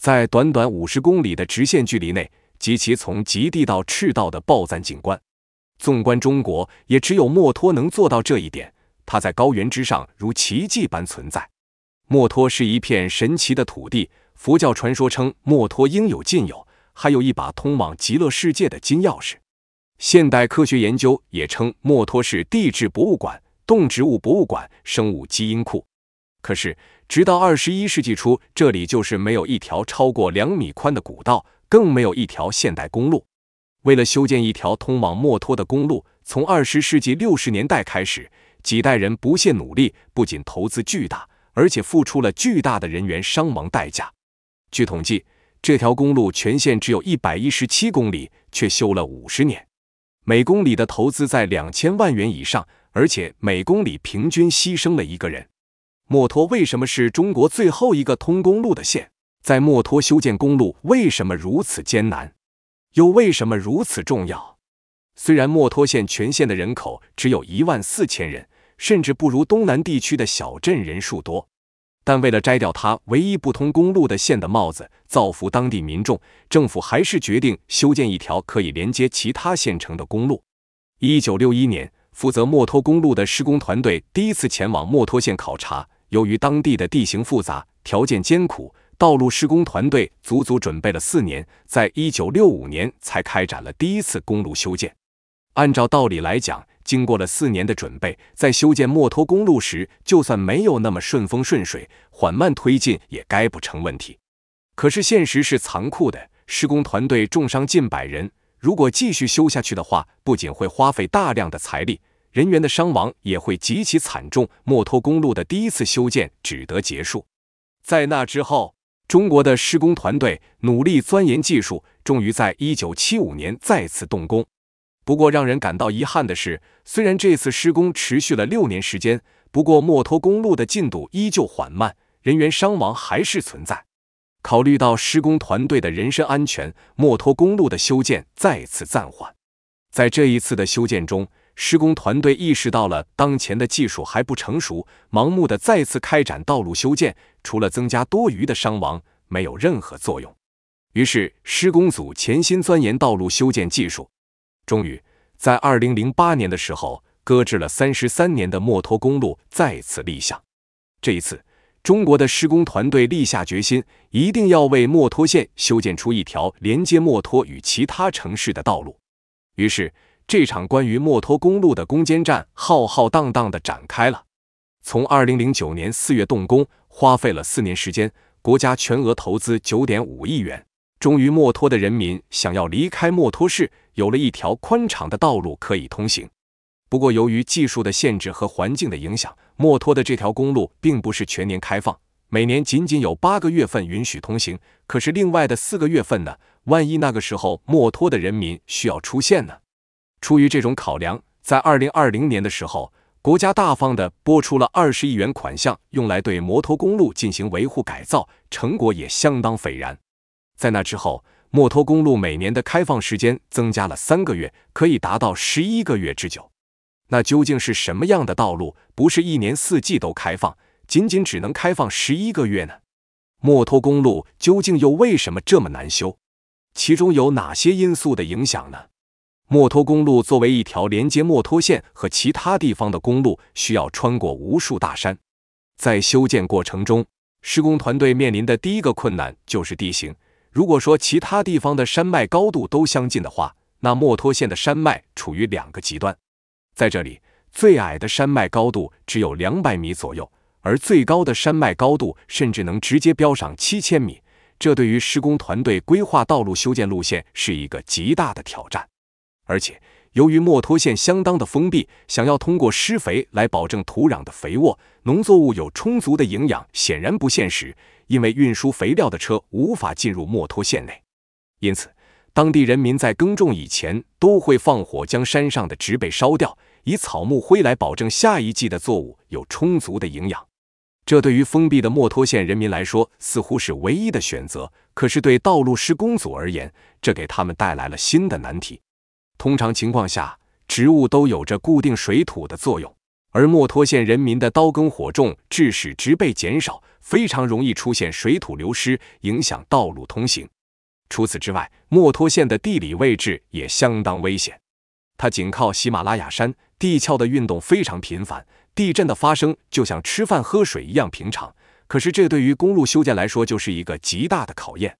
在短短五十公里的直线距离内，及其从极地到赤道的暴赞景观，纵观中国，也只有墨脱能做到这一点。它在高原之上如奇迹般存在。墨脱是一片神奇的土地，佛教传说称墨脱应有尽有，还有一把通往极乐世界的金钥匙。现代科学研究也称墨脱是地质博物馆、动植物博物馆、生物基因库。可是，直到二十一世纪初，这里就是没有一条超过两米宽的古道，更没有一条现代公路。为了修建一条通往墨脱的公路，从二十世纪六十年代开始，几代人不懈努力，不仅投资巨大，而且付出了巨大的人员伤亡代价。据统计，这条公路全线只有一百一十七公里，却修了五十年，每公里的投资在两千万元以上，而且每公里平均牺牲了一个人。墨脱为什么是中国最后一个通公路的县？在墨脱修建公路为什么如此艰难，又为什么如此重要？虽然墨脱县全县的人口只有一万四千人，甚至不如东南地区的小镇人数多，但为了摘掉它唯一不通公路的县的帽子，造福当地民众，政府还是决定修建一条可以连接其他县城的公路。一九六一年，负责墨脱公路的施工团队第一次前往墨脱县考察。由于当地的地形复杂，条件艰苦，道路施工团队足足准备了四年，在一九六五年才开展了第一次公路修建。按照道理来讲，经过了四年的准备，在修建墨脱公路时，就算没有那么顺风顺水，缓慢推进也该不成问题。可是现实是残酷的，施工团队重伤近百人。如果继续修下去的话，不仅会花费大量的财力。人员的伤亡也会极其惨重，墨脱公路的第一次修建只得结束。在那之后，中国的施工团队努力钻研技术，终于在一九七五年再次动工。不过，让人感到遗憾的是，虽然这次施工持续了六年时间，不过墨脱公路的进度依旧缓慢，人员伤亡还是存在。考虑到施工团队的人身安全，墨脱公路的修建再次暂缓。在这一次的修建中，施工团队意识到了当前的技术还不成熟，盲目的再次开展道路修建，除了增加多余的伤亡，没有任何作用。于是，施工组潜心钻研道路修建技术，终于在二零零八年的时候，搁置了三十三年的墨脱公路再次立项。这一次，中国的施工团队立下决心，一定要为墨脱县修建出一条连接墨脱与其他城市的道路。于是。这场关于墨脱公路的攻坚战浩浩荡荡地展开了。从二零零九年四月动工，花费了四年时间，国家全额投资九点五亿元，终于墨脱的人民想要离开墨脱市，有了一条宽敞的道路可以通行。不过，由于技术的限制和环境的影响，墨脱的这条公路并不是全年开放，每年仅仅有八个月份允许通行。可是，另外的四个月份呢？万一那个时候墨脱的人民需要出现呢？出于这种考量，在二零二零年的时候，国家大方的拨出了二十亿元款项，用来对墨脱公路进行维护改造，成果也相当斐然。在那之后，墨脱公路每年的开放时间增加了三个月，可以达到十一个月之久。那究竟是什么样的道路，不是一年四季都开放，仅仅只能开放十一个月呢？墨脱公路究竟又为什么这么难修？其中有哪些因素的影响呢？墨脱公路作为一条连接墨脱县和其他地方的公路，需要穿过无数大山。在修建过程中，施工团队面临的第一个困难就是地形。如果说其他地方的山脉高度都相近的话，那墨脱县的山脉处于两个极端。在这里，最矮的山脉高度只有两百米左右，而最高的山脉高度甚至能直接飙上七千米。这对于施工团队规划道路修建路线是一个极大的挑战。而且，由于墨脱县相当的封闭，想要通过施肥来保证土壤的肥沃，农作物有充足的营养，显然不现实。因为运输肥料的车无法进入墨脱县内，因此，当地人民在耕种以前都会放火将山上的植被烧掉，以草木灰来保证下一季的作物有充足的营养。这对于封闭的墨脱县人民来说，似乎是唯一的选择。可是，对道路施工组而言，这给他们带来了新的难题。通常情况下，植物都有着固定水土的作用，而墨脱县人民的刀耕火种致使植被减少，非常容易出现水土流失，影响道路通行。除此之外，墨脱县的地理位置也相当危险，它紧靠喜马拉雅山，地壳的运动非常频繁，地震的发生就像吃饭喝水一样平常。可是，这对于公路修建来说就是一个极大的考验。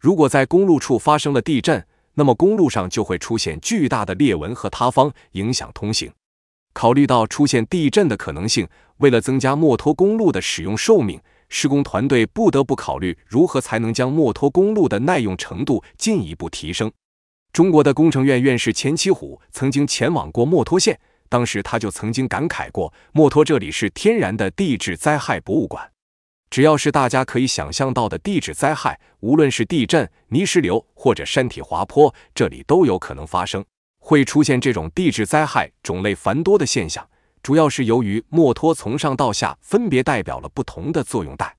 如果在公路处发生了地震，那么公路上就会出现巨大的裂纹和塌方，影响通行。考虑到出现地震的可能性，为了增加墨脱公路的使用寿命，施工团队不得不考虑如何才能将墨脱公路的耐用程度进一步提升。中国的工程院院士钱七虎曾经前往过墨脱县，当时他就曾经感慨过：“墨脱这里是天然的地质灾害博物馆。”只要是大家可以想象到的地质灾害，无论是地震、泥石流或者山体滑坡，这里都有可能发生，会出现这种地质灾害种类繁多的现象。主要是由于墨脱从上到下分别代表了不同的作用带，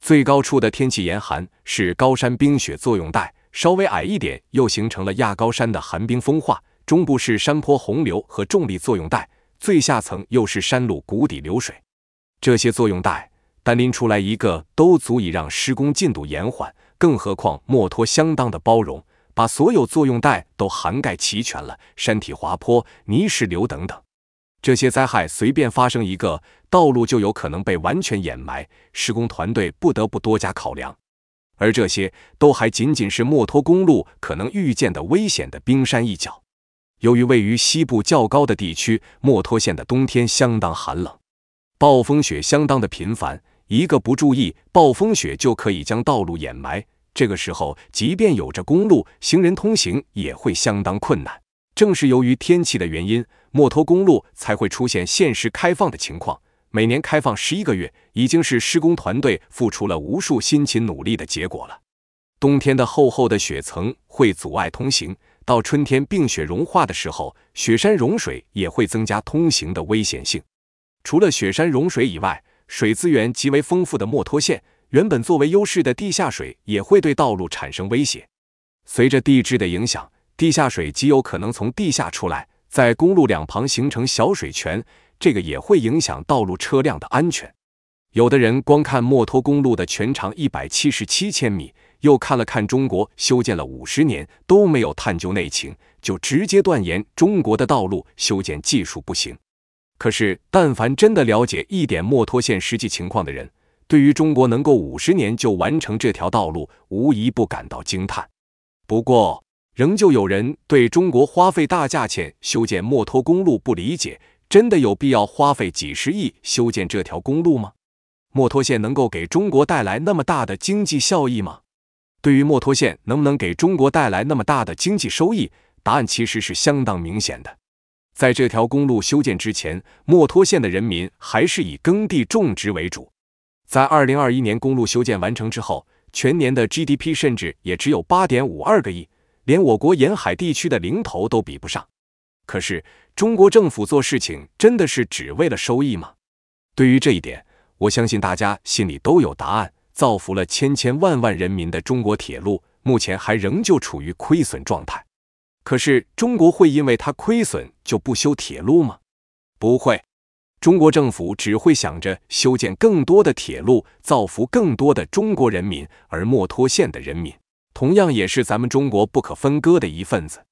最高处的天气严寒是高山冰雪作用带，稍微矮一点又形成了亚高山的寒冰风化，中部是山坡洪流和重力作用带，最下层又是山路谷底流水。这些作用带。单拎出来一个都足以让施工进度延缓，更何况墨脱相当的包容，把所有作用带都涵盖齐全了。山体滑坡、泥石流等等，这些灾害随便发生一个，道路就有可能被完全掩埋，施工团队不得不多加考量。而这些都还仅仅是墨脱公路可能遇见的危险的冰山一角。由于位于西部较高的地区，墨脱县的冬天相当寒冷，暴风雪相当的频繁。一个不注意，暴风雪就可以将道路掩埋。这个时候，即便有着公路，行人通行也会相当困难。正是由于天气的原因，墨脱公路才会出现限时开放的情况。每年开放十一个月，已经是施工团队付出了无数辛勤努力的结果了。冬天的厚厚的雪层会阻碍通行，到春天冰雪融化的时候，雪山融水也会增加通行的危险性。除了雪山融水以外，水资源极为丰富的墨脱县，原本作为优势的地下水也会对道路产生威胁。随着地质的影响，地下水极有可能从地下出来，在公路两旁形成小水泉，这个也会影响道路车辆的安全。有的人光看墨脱公路的全长一百七十七千米，又看了看中国修建了五十年都没有探究内情，就直接断言中国的道路修建技术不行。可是，但凡真的了解一点墨脱县实际情况的人，对于中国能够五十年就完成这条道路，无疑不感到惊叹。不过，仍旧有人对中国花费大价钱修建墨脱公路不理解：真的有必要花费几十亿修建这条公路吗？墨脱县能够给中国带来那么大的经济效益吗？对于墨脱县能不能给中国带来那么大的经济收益，答案其实是相当明显的。在这条公路修建之前，墨脱县的人民还是以耕地种植为主。在二零二一年公路修建完成之后，全年的 GDP 甚至也只有八点五二个亿，连我国沿海地区的零头都比不上。可是，中国政府做事情真的是只为了收益吗？对于这一点，我相信大家心里都有答案。造福了千千万万人民的中国铁路，目前还仍旧处于亏损状态。可是中国会因为它亏损就不修铁路吗？不会，中国政府只会想着修建更多的铁路，造福更多的中国人民。而墨脱县的人民同样也是咱们中国不可分割的一份子。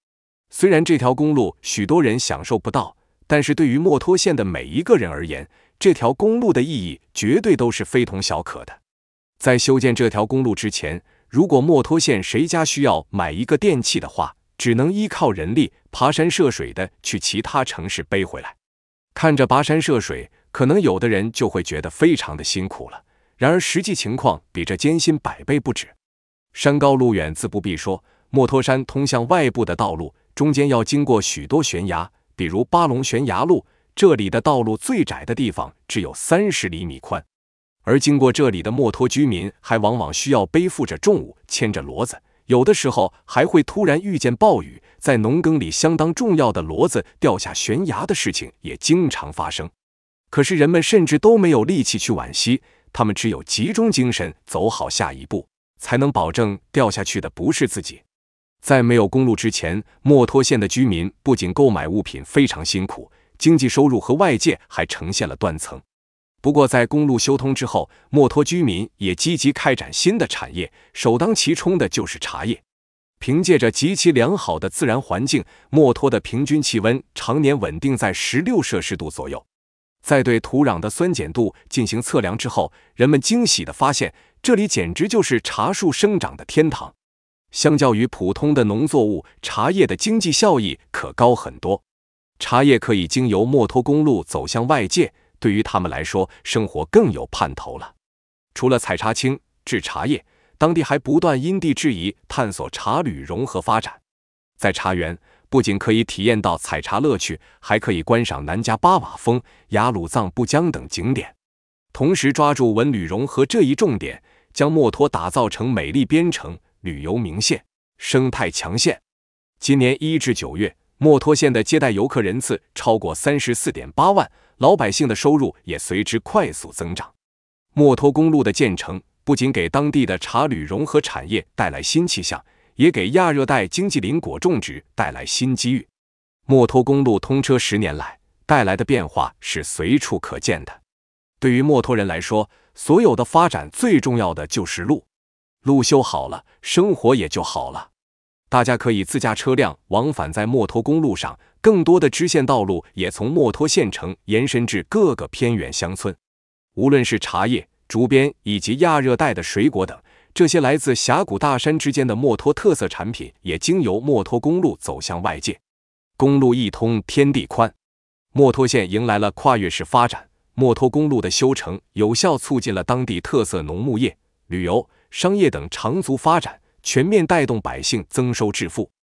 虽然这条公路许多人享受不到，但是对于墨脱县的每一个人而言，这条公路的意义绝对都是非同小可的。在修建这条公路之前，如果墨脱县谁家需要买一个电器的话，只能依靠人力爬山涉水的去其他城市背回来，看着跋山涉水，可能有的人就会觉得非常的辛苦了。然而实际情况比这艰辛百倍不止。山高路远自不必说，墨脱山通向外部的道路中间要经过许多悬崖，比如巴龙悬崖路，这里的道路最窄的地方只有三十厘米宽，而经过这里的墨脱居民还往往需要背负着重物，牵着骡子。有的时候还会突然遇见暴雨，在农耕里相当重要的骡子掉下悬崖的事情也经常发生。可是人们甚至都没有力气去惋惜，他们只有集中精神走好下一步，才能保证掉下去的不是自己。在没有公路之前，墨脱县的居民不仅购买物品非常辛苦，经济收入和外界还呈现了断层。不过，在公路修通之后，墨脱居民也积极开展新的产业，首当其冲的就是茶叶。凭借着极其良好的自然环境，墨脱的平均气温常年稳定在十六摄氏度左右。在对土壤的酸碱度进行测量之后，人们惊喜地发现，这里简直就是茶树生长的天堂。相较于普通的农作物，茶叶的经济效益可高很多。茶叶可以经由墨脱公路走向外界。对于他们来说，生活更有盼头了。除了采茶青制茶叶，当地还不断因地制宜探索茶旅融合发展。在茶园，不仅可以体验到采茶乐趣，还可以观赏南迦巴瓦峰、雅鲁藏布江等景点。同时，抓住文旅融合这一重点，将墨脱打造成美丽边城、旅游名县、生态强县。今年一至九月，墨脱县的接待游客人次超过三十四点八万。老百姓的收入也随之快速增长。墨脱公路的建成，不仅给当地的茶旅融合产业带来新气象，也给亚热带经济林果种植带来新机遇。墨脱公路通车十年来，带来的变化是随处可见的。对于墨脱人来说，所有的发展最重要的就是路，路修好了，生活也就好了。大家可以自驾车辆往返在墨脱公路上，更多的支线道路也从墨脱县城延伸至各个偏远乡村。无论是茶叶、竹编以及亚热带的水果等，这些来自峡谷大山之间的墨脱特色产品也经由墨脱公路走向外界。公路一通天地宽，墨脱县迎来了跨越式发展。墨脱公路的修成，有效促进了当地特色农牧业、旅游、商业等长足发展。全面带动百姓增收致富。